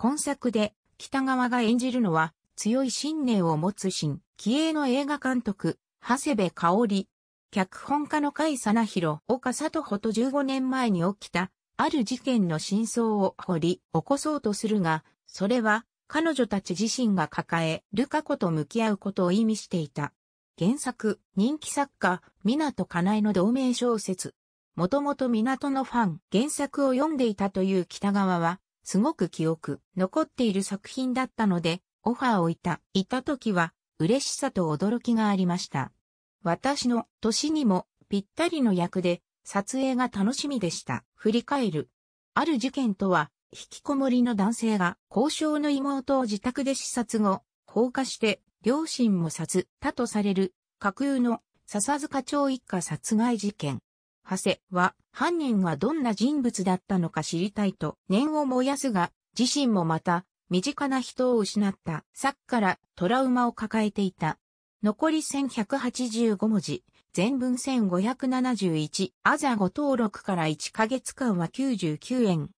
今作で北川が演じるのは強い信念を持つ新、気鋭の映画監督、長谷部香織。脚本家の甲斐真弘、岡里穂と15年前に起きた、ある事件の真相を掘り起こそうとするが、それは彼女たち自身が抱えるカ子と向き合うことを意味していた。原作、人気作家、港かなえの同名小説。もともと港のファン、原作を読んでいたという北川は、すごく記憶、残っている作品だったので、オファーをいた、いた時は、嬉しさと驚きがありました。私の年にもぴったりの役で、撮影が楽しみでした。振り返る。ある事件とは、引きこもりの男性が交渉の妹を自宅で視察後、放火して、両親も殺、他とされる、架空の笹塚町一家殺害事件。長谷は犯人がどんな人物だったのか知りたいと念を燃やすが、自身もまた身近な人を失ったさっからトラウマを抱えていた。残り1185文字、全文1571、アザ5登録から1ヶ月間は99円。